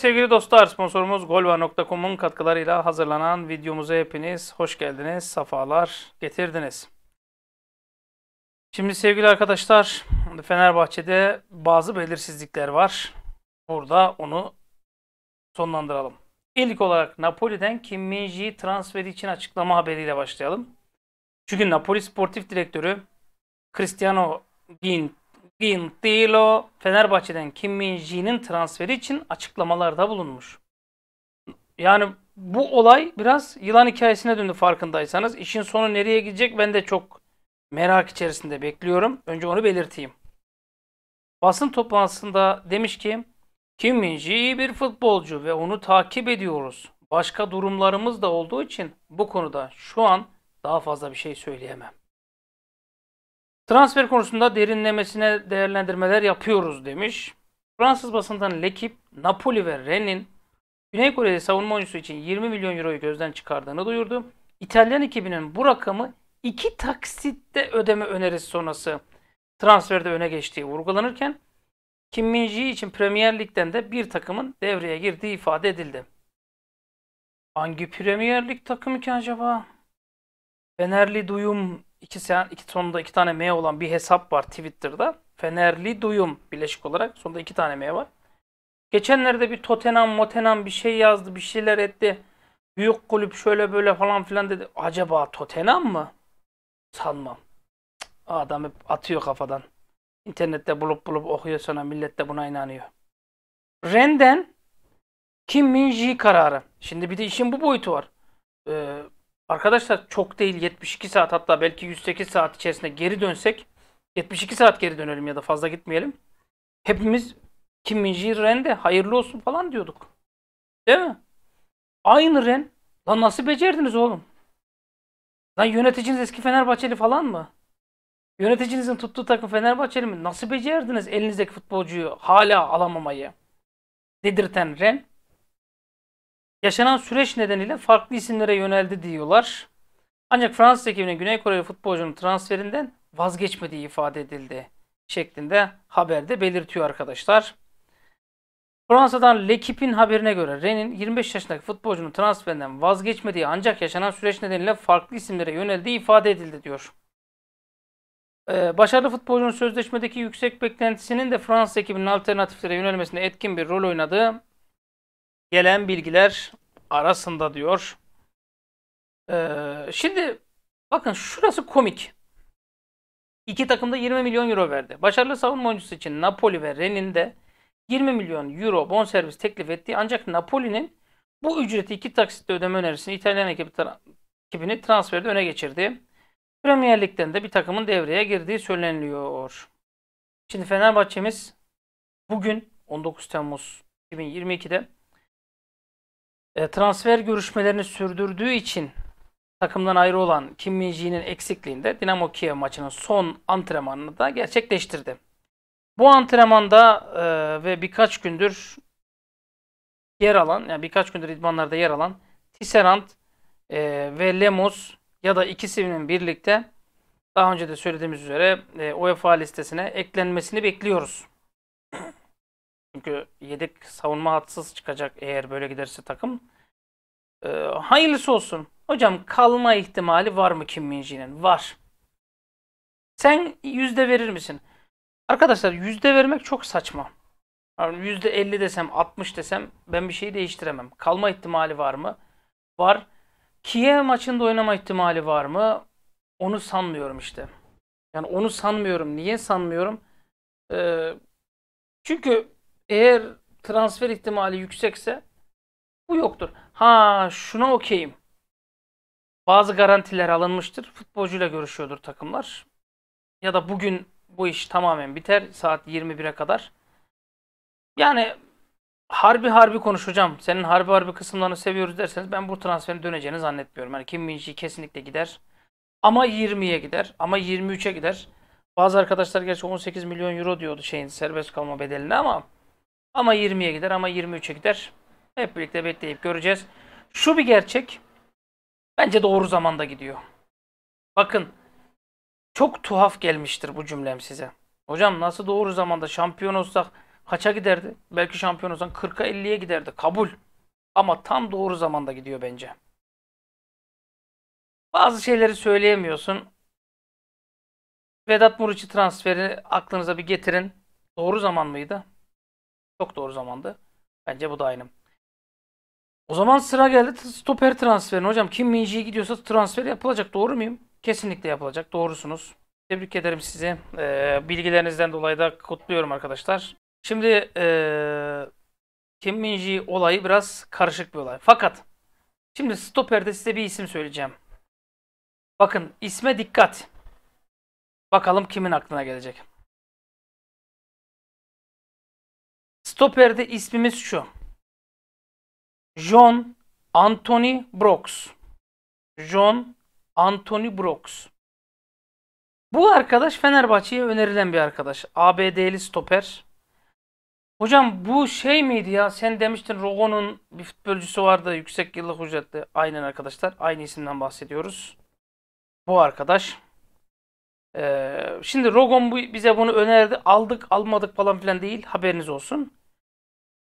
sevgili dostlar. Sponsorumuz golva.com'un katkılarıyla hazırlanan videomuza hepiniz hoş geldiniz, safalar getirdiniz. Şimdi sevgili arkadaşlar, Fenerbahçe'de bazı belirsizlikler var. Burada onu sonlandıralım. İlk olarak Napoli'den Kim Minji transferi için açıklama haberiyle başlayalım. Çünkü Napoli Sportif Direktörü Cristiano Gint. Gintilo Fenerbahçe'den Kim Min-jae'nin transferi için açıklamalarda bulunmuş. Yani bu olay biraz yılan hikayesine döndü farkındaysanız. İşin sonu nereye gidecek ben de çok merak içerisinde bekliyorum. Önce onu belirteyim. Basın toplantısında demiş ki Kim Min-ji iyi bir futbolcu ve onu takip ediyoruz. Başka durumlarımız da olduğu için bu konuda şu an daha fazla bir şey söyleyemem. Transfer konusunda derinlemesine değerlendirmeler yapıyoruz demiş. Fransız basından Lekip, Napoli ve Rennes'in Güney Kore'de savunma oyuncusu için 20 milyon euroyu gözden çıkardığını duyurdu. İtalyan ekibinin bu rakamı iki taksitte ödeme önerisi sonrası transferde öne geçtiği vurgulanırken Kim min için Premier Lig'den de bir takımın devreye girdiği ifade edildi. Hangi Premier Lig takımı ki acaba? Fenerli duyum iki, sen, iki sonunda iki tane M olan bir hesap var Twitter'da. Fenerli Duyum birleşik olarak. Sonunda iki tane M var. Geçenlerde bir Tottenham Motenham bir şey yazdı. Bir şeyler etti. Büyük kulüp şöyle böyle falan filan dedi. Acaba Tottenham mı? Sanmam. Adam hep atıyor kafadan. İnternette bulup bulup okuyor sana millet de buna inanıyor. Renden Kim Min kararı. Şimdi bir de işin bu boyutu var. Ee, Arkadaşlar çok değil 72 saat hatta belki 108 saat içerisinde geri dönsek 72 saat geri dönelim ya da fazla gitmeyelim. Hepimiz Kim Min-ji Ren'de hayırlı olsun falan diyorduk. Değil mi? Aynı Ren. Lan nasıl becerdiniz oğlum? Lan yöneticiniz eski Fenerbahçeli falan mı? Yöneticinizin tuttuğu takım Fenerbahçeli mi? Nasıl becerdiniz elinizdeki futbolcuyu hala alamamayı? Dedirten Ren yaşanan süreç nedeniyle farklı isimlere yöneldi diyorlar. Ancak Fransız ekibinin Güney Koreli futbolcunun transferinden vazgeçmediği ifade edildi şeklinde haberde belirtiyor arkadaşlar. Fransa'dan L'Equipe'in haberine göre Ren'in 25 yaşındaki futbolcunun transferinden vazgeçmediği ancak yaşanan süreç nedeniyle farklı isimlere yöneldiği ifade edildi diyor. Ee, başarılı futbolcunun sözleşmedeki yüksek beklentisinin de Fransız ekibinin alternatiflere yönelmesinde etkin bir rol oynadığı gelen bilgiler arasında diyor. Ee, şimdi bakın şurası komik. İki takım da 20 milyon euro verdi. Başarılı savunma oyuncusu için Napoli ve Re’nin de 20 milyon euro bonservis teklif ettiği ancak Napoli'nin bu ücreti iki taksitle ödeme önerisini İtalyan ekibi tra ekibini transferde öne geçirdi. Premier Lig'den de bir takımın devreye girdiği söyleniliyor. Şimdi Fenerbahçe'miz bugün 19 Temmuz 2022'de e, transfer görüşmelerini sürdürdüğü için takımdan ayrı olan Kim min eksikliğinde Dinamo Kiev maçının son antrenmanını da gerçekleştirdi. Bu antrenmanda e, ve birkaç gündür yer alan, yani birkaç gündür idmanlarda yer alan Tisserand e, ve Lemos ya da ikisinin birlikte daha önce de söylediğimiz üzere e, UEFA listesine eklenmesini bekliyoruz. Çünkü yedek savunma hatsız çıkacak eğer böyle giderse takım. Ee, hayırlısı olsun. Hocam kalma ihtimali var mı Kim Minji'nin? Var. Sen yüzde verir misin? Arkadaşlar yüzde vermek çok saçma. Yani yüzde elli desem, altmış desem ben bir şeyi değiştiremem. Kalma ihtimali var mı? Var. Kiev maçında oynama ihtimali var mı? Onu sanmıyorum işte. Yani onu sanmıyorum. Niye sanmıyorum? Ee, çünkü eğer transfer ihtimali yüksekse bu yoktur. Ha şuna okeyim. Bazı garantiler alınmıştır. Futbolcuyla görüşüyordur takımlar. Ya da bugün bu iş tamamen biter. Saat 21'e kadar. Yani harbi harbi konuşacağım. Senin harbi harbi kısımlarını seviyoruz derseniz ben bu transferin döneceğini zannetmiyorum. Yani Kim Minji kesinlikle gider. Ama 20'ye gider. Ama 23'e gider. Bazı arkadaşlar gerçi 18 milyon euro diyordu şeyin serbest kalma bedelini ama ama 20'ye gider ama 23'e gider. Hep birlikte bekleyip göreceğiz. Şu bir gerçek. Bence doğru zamanda gidiyor. Bakın çok tuhaf gelmiştir bu cümlem size. Hocam nasıl doğru zamanda şampiyon olsak kaça giderdi? Belki şampiyon olsan 40'a 50'ye giderdi. Kabul. Ama tam doğru zamanda gidiyor bence. Bazı şeyleri söyleyemiyorsun. Vedat Muriç'i transferi aklınıza bir getirin. Doğru zaman mıydı? Çok doğru zamandı. Bence bu da aynı. O zaman sıra geldi stoper transferine. Hocam Kim Minji'ye gidiyorsa transfer yapılacak. Doğru muyum? Kesinlikle yapılacak. Doğrusunuz. Tebrik ederim sizi. Ee, bilgilerinizden dolayı da kutluyorum arkadaşlar. Şimdi ee, Kim Minji olayı biraz karışık bir olay. Fakat şimdi stoperde size bir isim söyleyeceğim. Bakın isme dikkat. Bakalım kimin aklına gelecek. Stoperde ismimiz şu. John Anthony Brooks. John Anthony Brooks. Bu arkadaş Fenerbahçe'ye önerilen bir arkadaş. ABD'li stoper. Hocam bu şey miydi ya? Sen demiştin Rogon'un bir futbolcusu vardı yüksek yıllık ücretli. Aynen arkadaşlar. Aynı isimden bahsediyoruz. Bu arkadaş. Ee, şimdi Rogon bize bunu önerdi. Aldık almadık falan filan değil. Haberiniz olsun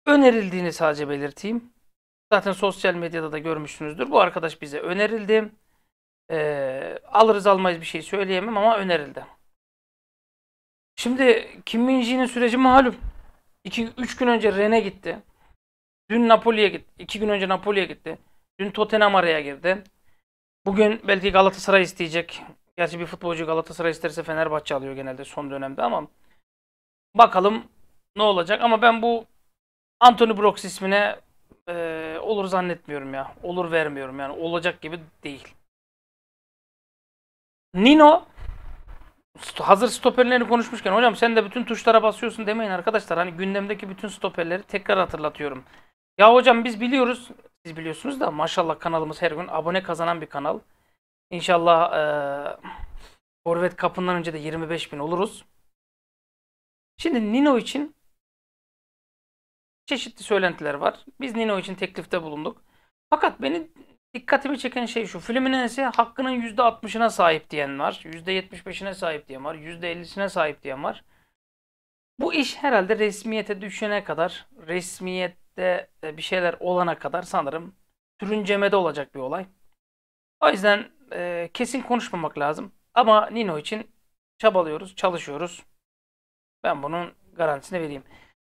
önerildiğini sadece belirteyim. Zaten sosyal medyada da görmüşsünüzdür. Bu arkadaş bize önerildi. Ee, alırız almayız bir şey söyleyemem ama önerildi. Şimdi Kim min süreci malum. 2-3 gün önce Ren'e gitti. Dün Napoli'ye gitti. 2 gün önce Napoli'ye gitti. Dün Tottenham araya girdi. Bugün belki Galatasaray isteyecek. Gerçi bir futbolcu Galatasaray isterse Fenerbahçe alıyor genelde son dönemde ama bakalım ne olacak. Ama ben bu Anthony Brooks ismine e, olur zannetmiyorum ya. Olur vermiyorum yani. Olacak gibi değil. Nino hazır stoperlerini konuşmuşken hocam sen de bütün tuşlara basıyorsun demeyin arkadaşlar. Hani gündemdeki bütün stoperleri tekrar hatırlatıyorum. Ya hocam biz biliyoruz. Siz biliyorsunuz da maşallah kanalımız her gün abone kazanan bir kanal. İnşallah e, Forvet kapından önce de 25 bin oluruz. Şimdi Nino için çeşitli söylentiler var. Biz Nino için teklifte bulunduk. Fakat beni dikkatimi çeken şey şu. Fluminense hakkının %60'ına sahip diyen var. %75'ine sahip diyen var. %50'sine sahip diyen var. Bu iş herhalde resmiyete düşene kadar, resmiyette e, bir şeyler olana kadar sanırım sürüncemede olacak bir olay. O yüzden e, kesin konuşmamak lazım. Ama Nino için çabalıyoruz, çalışıyoruz. Ben bunun garantisini vereyim.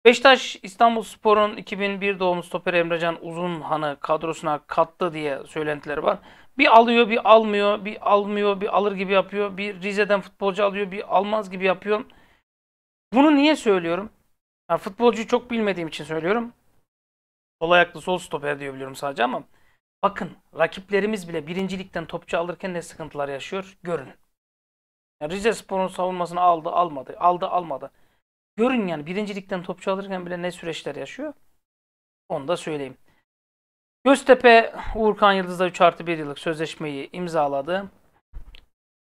Beşiktaş İstanbul Spor'un 2001 doğumlu stoper Emrecan Uzunhan'ı kadrosuna kattı diye söylentileri var. Bir alıyor bir almıyor, bir almıyor bir alır gibi yapıyor. Bir Rize'den futbolcu alıyor bir almaz gibi yapıyor. Bunu niye söylüyorum? Yani futbolcuyu çok bilmediğim için söylüyorum. Sol ayaklı sol stoper diye biliyorum sadece ama bakın rakiplerimiz bile birincilikten topçu alırken ne sıkıntılar yaşıyor görün. Yani Rize Spor'un savunmasını aldı almadı, aldı almadı. Görün yani birincilikten topçu alırken bile ne süreçler yaşıyor. Onu da söyleyeyim. Göztepe Uğurkan Yıldız'la 3 artı 1 yıllık sözleşmeyi imzaladı.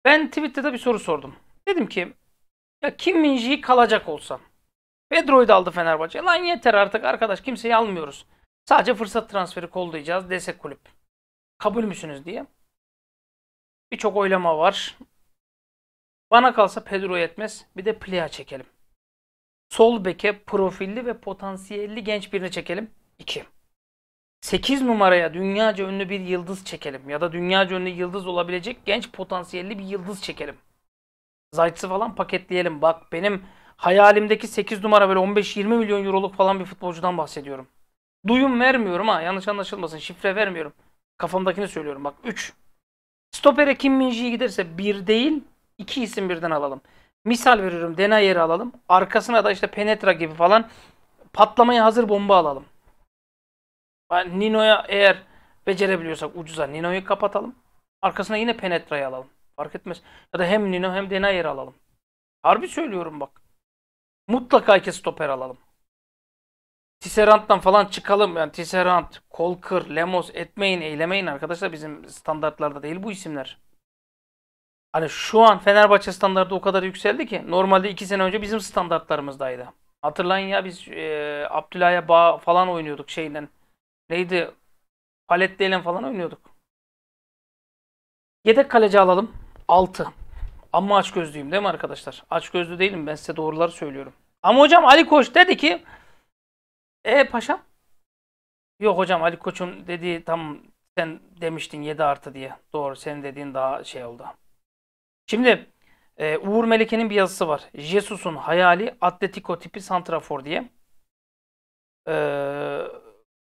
Ben Twitter'da bir soru sordum. Dedim ki ya Kim Minji'yi kalacak olsa. Pedro'yu da aldı Fenerbahçe. Lan yeter artık arkadaş kimseyi almıyoruz. Sadece fırsat transferi kollayacağız dese kulüp. Kabul müsünüz diye. Birçok oylama var. Bana kalsa Pedro yetmez. Bir de Plea çekelim sol beke profilli ve potansiyelli genç birini çekelim. 2. 8 numaraya dünyaca ünlü bir yıldız çekelim. Ya da dünyaca ünlü yıldız olabilecek genç potansiyelli bir yıldız çekelim. Zayt'sı falan paketleyelim. Bak benim hayalimdeki 8 numara böyle 15-20 milyon euroluk falan bir futbolcudan bahsediyorum. Duyum vermiyorum ha yanlış anlaşılmasın. Şifre vermiyorum. Kafamdakini söylüyorum bak 3. Stopere Kim Minji'ye giderse 1 değil 2 isim birden alalım. Misal veriyorum denayeri alalım. Arkasına da işte penetra gibi falan patlamaya hazır bomba alalım. Yani Nino'ya eğer becerebiliyorsak ucuza Nino'yu kapatalım. Arkasına yine penetrayı alalım. Fark etmez. Ya da hem Nino hem denayer alalım. Harbi söylüyorum bak. Mutlaka iki stoper alalım. Tisserant'tan falan çıkalım. Yani Tisserant, Kolkır, Lemos etmeyin, eylemeyin arkadaşlar. Bizim standartlarda değil bu isimler. Hani şu an Fenerbahçe standartı o kadar yükseldi ki normalde 2 sene önce bizim standartlarımızdaydı. Hatırlayın ya biz e, Abdülhay'a bağ falan oynuyorduk şeyden. Neydi? Paletteyle falan oynuyorduk. Yedek kaleci alalım. 6. Ama aç gözlüyüm değil mi arkadaşlar? Aç gözlü değilim ben size doğruları söylüyorum. Ama hocam Ali Koç dedi ki e paşam? Yok hocam Ali Koç'un dediği tam sen demiştin 7 artı diye. Doğru senin dediğin daha şey oldu. Şimdi e, Uğur Meleke'nin bir yazısı var. Jesus'un hayali Atletico tipi Santrafor diye. Ee,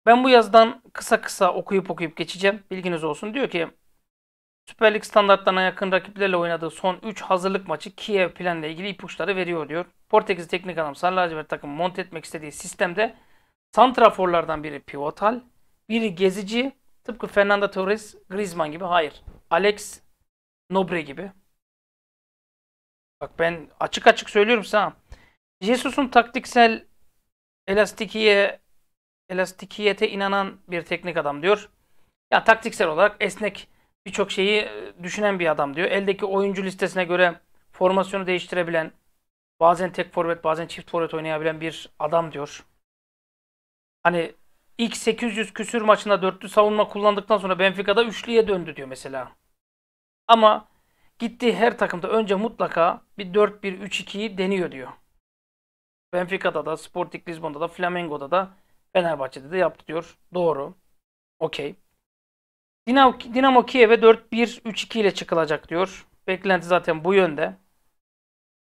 ben bu yazıdan kısa kısa okuyup okuyup geçeceğim. Bilginiz olsun. Diyor ki Süper Lig standartlarına yakın rakiplerle oynadığı son 3 hazırlık maçı Kiev planla ilgili ipuçları veriyor diyor. Portekiz teknik adam Sarı ve takım monte etmek istediği sistemde santraforlardan biri pivotal, biri gezici, tıpkı Fernando Torres, Griezmann gibi hayır. Alex Nobre gibi Bak ben açık açık söylüyorum sana. Jesus'un taktiksel elastikiye elastikiyete inanan bir teknik adam diyor. Ya taktiksel olarak esnek birçok şeyi e, düşünen bir adam diyor. Eldeki oyuncu listesine göre formasyonu değiştirebilen, bazen tek forvet, bazen çift forvet oynayabilen bir adam diyor. Hani ilk 800 küsür maçında dörtlü savunma kullandıktan sonra Benfica'da üçlüye döndü diyor mesela. Ama gittiği her takımda önce mutlaka bir 4-1-3-2'yi deniyor diyor. Benfica'da da, Sporting Lisbon'da da, Flamengo'da da, Fenerbahçe'de de yaptı diyor. Doğru. Okey. Dinamo, Kiev'e 4-1-3-2 ile çıkılacak diyor. Beklenti zaten bu yönde.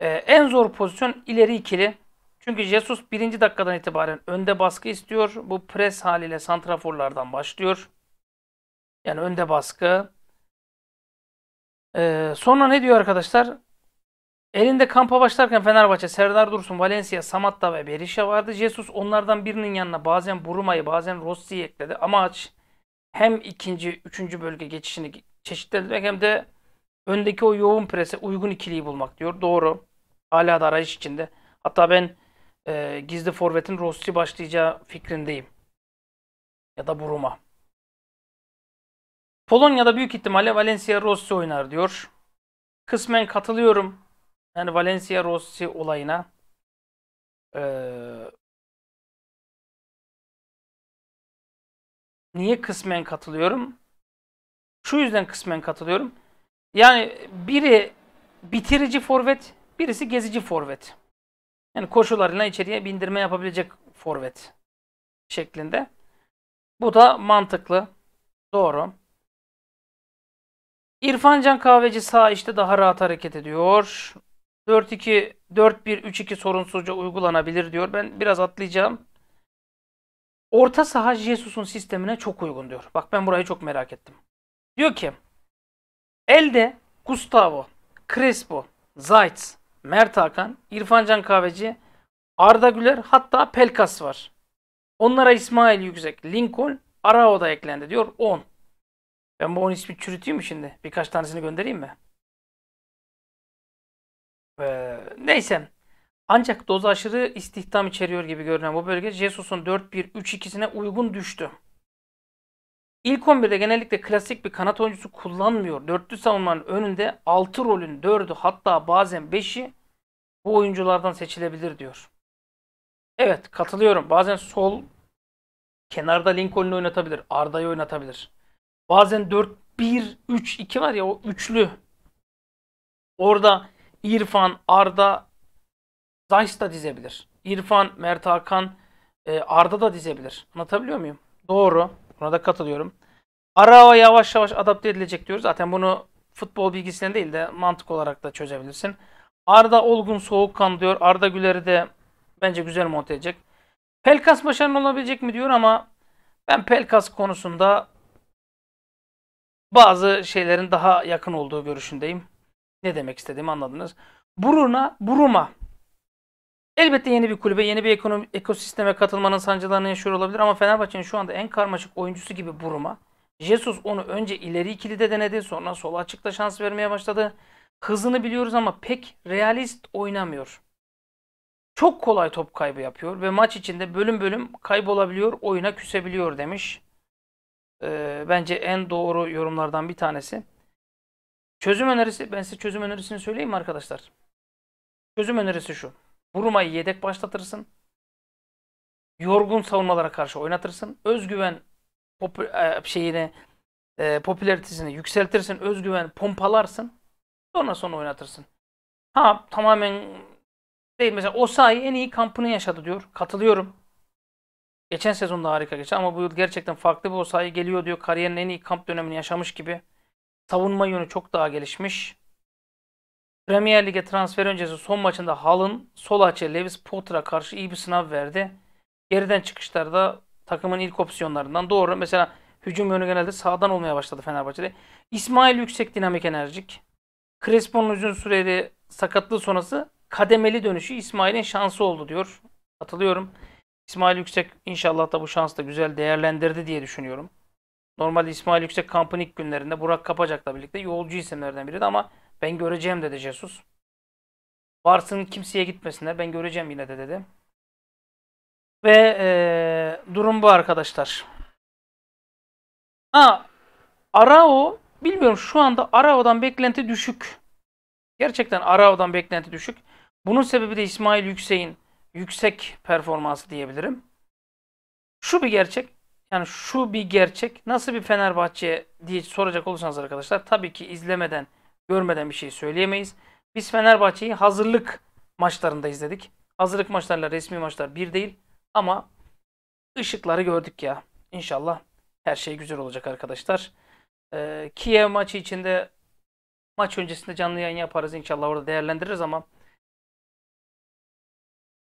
Ee, en zor pozisyon ileri ikili. Çünkü Jesus birinci dakikadan itibaren önde baskı istiyor. Bu pres haliyle santraforlardan başlıyor. Yani önde baskı. Ee, sonra ne diyor arkadaşlar? Elinde kampa başlarken Fenerbahçe, Serdar Dursun, Valencia, Samatta ve Berisha vardı. Jesus onlardan birinin yanına bazen Buruma'yı bazen Rossi'yi ekledi. Amaç hem ikinci, üçüncü bölge geçişini çeşitlendirmek hem de öndeki o yoğun prese uygun ikiliyi bulmak diyor. Doğru. Hala da arayış içinde. Hatta ben e, gizli forvetin Rossi başlayacağı fikrindeyim. Ya da Buruma. Polonya'da büyük ihtimalle Valencia Rossi oynar diyor. Kısmen katılıyorum. Yani Valencia Rossi olayına. Ee, niye kısmen katılıyorum? Şu yüzden kısmen katılıyorum. Yani biri bitirici forvet, birisi gezici forvet. Yani koşularına içeriye bindirme yapabilecek forvet şeklinde. Bu da mantıklı. Doğru. İrfancan Kahveci sağ işte daha rahat hareket ediyor. 4-2, 4-1-3-2 sorunsuzca uygulanabilir diyor. Ben biraz atlayacağım. Orta saha Jesus'un sistemine çok uygun diyor. Bak ben burayı çok merak ettim. Diyor ki elde Gustavo, Crespo, Zayt, Mert Hakan, İrfancan Kahveci, Arda Güler hatta Pelkas var. Onlara İsmail Yüksek, Lincoln, Arao da eklendi diyor 10. Ben bu 10 ismi çürüteyim mi şimdi? Birkaç tanesini göndereyim mi? Ee, neyse. Ancak doz aşırı istihdam içeriyor gibi görünen bu bölge Jesus'un 4-1-3-2'sine uygun düştü. İlk 11'de genellikle klasik bir kanat oyuncusu kullanmıyor. Dörtlü savunmanın önünde 6 rolün 4'ü hatta bazen 5'i bu oyunculardan seçilebilir diyor. Evet katılıyorum. Bazen sol kenarda Lincoln'u oynatabilir. Arda'yı oynatabilir. Bazen 4-1-3-2 var ya o üçlü. Orada İrfan, Arda, Zayt da dizebilir. İrfan, Mert Hakan, e, Arda da dizebilir. Anlatabiliyor muyum? Doğru. Buna da katılıyorum. Arao yavaş yavaş adapte edilecek diyoruz. Zaten bunu futbol bilgisine değil de mantık olarak da çözebilirsin. Arda olgun soğukkan diyor. Arda Güler'i de bence güzel monte edecek. Pelkas başarılı olabilecek mi diyor ama ben Pelkas konusunda bazı şeylerin daha yakın olduğu görüşündeyim. Ne demek istediğimi anladınız. Buruna, Buruma Elbette yeni bir kulübe, yeni bir ekonomi, ekosisteme katılmanın sancılarını yaşıyor olabilir ama Fenerbahçe'nin şu anda en karmaşık oyuncusu gibi Buruma. Jesus onu önce ileri ikili de denedi, sonra sol açıkta şans vermeye başladı. Hızını biliyoruz ama pek realist oynamıyor. Çok kolay top kaybı yapıyor ve maç içinde bölüm bölüm kaybolabiliyor, oyuna küsebiliyor demiş. Ee, bence en doğru yorumlardan bir tanesi. Çözüm önerisi, ben size çözüm önerisini söyleyeyim mi arkadaşlar? Çözüm önerisi şu. Buruma'yı yedek başlatırsın. Yorgun savunmalara karşı oynatırsın. Özgüven pop şeyine şeyini, e, popülaritesini yükseltirsin. Özgüven pompalarsın. Sonra sonra oynatırsın. Ha tamamen değil. Mesela Osayi en iyi kampını yaşadı diyor. Katılıyorum. Geçen sezon da harika geçti ama bu yıl gerçekten farklı bir Osayi geliyor diyor. Kariyerin en iyi kamp dönemini yaşamış gibi. Savunma yönü çok daha gelişmiş. Premier Lig'e transfer öncesi son maçında Hall'ın sol açı Lewis Potter'a karşı iyi bir sınav verdi. Geriden çıkışlarda takımın ilk opsiyonlarından doğru. Mesela hücum yönü genelde sağdan olmaya başladı Fenerbahçe'de. İsmail yüksek dinamik enerjik. Crespo'nun uzun süreli sakatlığı sonrası kademeli dönüşü İsmail'in şansı oldu diyor. Katılıyorum. İsmail Yüksek inşallah da bu şansı da güzel değerlendirdi diye düşünüyorum. Normalde İsmail Yüksek kampın ilk günlerinde Burak Kapacak'la birlikte yolcu isimlerden biriydi ama ben göreceğim dedi Jesus. Varsın kimseye gitmesinler ben göreceğim yine de dedi. Ve ee, durum bu arkadaşlar. Ha Arao bilmiyorum şu anda Arao'dan beklenti düşük. Gerçekten Arao'dan beklenti düşük. Bunun sebebi de İsmail Yüksek'in yüksek performans diyebilirim. Şu bir gerçek. Yani şu bir gerçek. Nasıl bir Fenerbahçe diye soracak olursanız arkadaşlar tabii ki izlemeden, görmeden bir şey söyleyemeyiz. Biz Fenerbahçe'yi hazırlık maçlarında izledik. Hazırlık maçlarla resmi maçlar bir değil ama ışıkları gördük ya. İnşallah her şey güzel olacak arkadaşlar. Ee, Kiev maçı içinde maç öncesinde canlı yayın yaparız inşallah orada değerlendiririz ama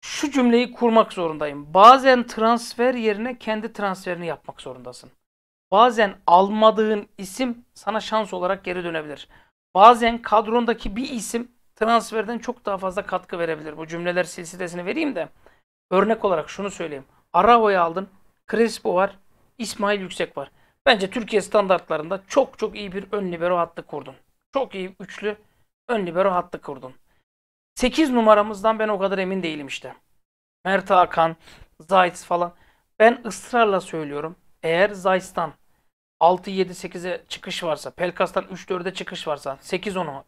şu cümleyi kurmak zorundayım. Bazen transfer yerine kendi transferini yapmak zorundasın. Bazen almadığın isim sana şans olarak geri dönebilir. Bazen kadrondaki bir isim transferden çok daha fazla katkı verebilir. Bu cümleler silsilesini vereyim de örnek olarak şunu söyleyeyim. Arao'yu aldın, Crespo var, İsmail Yüksek var. Bence Türkiye standartlarında çok çok iyi bir ön libero hattı kurdun. Çok iyi üçlü ön libero hattı kurdun. 8 numaramızdan ben o kadar emin değilim işte. Mert Hakan, Zayt falan. Ben ısrarla söylüyorum. Eğer Zayt'tan 6-7-8'e çıkış varsa, Pelkas'tan 3-4'e çıkış varsa, 8-10'u,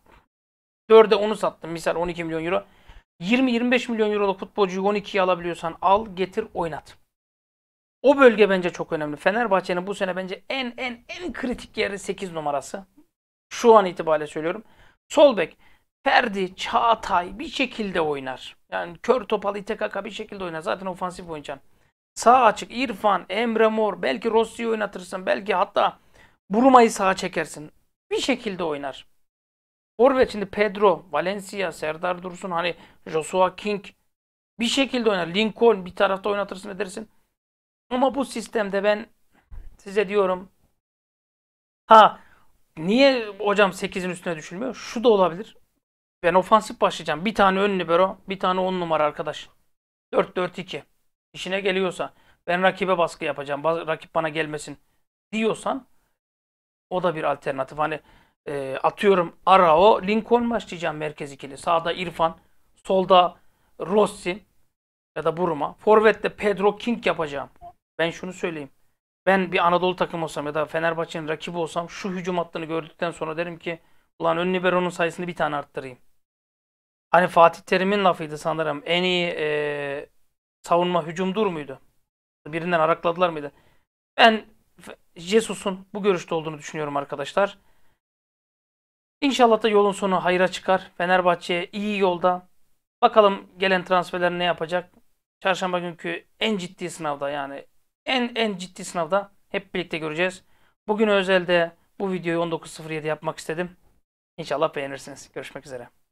4'e 10'u sattım misal 12 milyon euro. 20-25 milyon euroluk futbolcuyu 12'ye alabiliyorsan al, getir, oynat. O bölge bence çok önemli. Fenerbahçe'nin bu sene bence en en en kritik yeri 8 numarası. Şu an itibariyle söylüyorum. Sol Ferdi, Çağatay bir şekilde oynar. Yani kör topal İTKK bir şekilde oynar. Zaten ofansif oynayacaksın. Sağ açık İrfan, Emre Mor, belki Rossi'yi oynatırsın. Belki hatta Buruma'yı sağa çekersin. Bir şekilde oynar. Forvet şimdi Pedro, Valencia, Serdar Dursun, hani Joshua King bir şekilde oynar. Lincoln bir tarafta oynatırsın edersin. Ama bu sistemde ben size diyorum ha niye hocam 8'in üstüne düşülmüyor? Şu da olabilir. Ben ofansif başlayacağım. Bir tane ön libero, bir tane on numara arkadaş. 4-4-2. İşine geliyorsa ben rakibe baskı yapacağım. Rakip bana gelmesin diyorsan o da bir alternatif. Hani e, atıyorum Arao, Lincoln başlayacağım merkez ikili. Sağda İrfan, solda Rossi ya da Buruma. Forvet'te Pedro King yapacağım. Ben şunu söyleyeyim. Ben bir Anadolu takım olsam ya da Fenerbahçe'nin rakibi olsam şu hücum hattını gördükten sonra derim ki ulan ön libero'nun sayısını bir tane arttırayım. Hani Fatih Terim'in lafıydı sanırım. En iyi e, savunma hücum dur muydu? Birinden arakladılar mıydı? Ben Jesus'un bu görüşte olduğunu düşünüyorum arkadaşlar. İnşallah da yolun sonu hayra çıkar. Fenerbahçe iyi yolda. Bakalım gelen transferler ne yapacak? Çarşamba günkü en ciddi sınavda yani en en ciddi sınavda hep birlikte göreceğiz. Bugün özelde bu videoyu 19.07 yapmak istedim. İnşallah beğenirsiniz. Görüşmek üzere.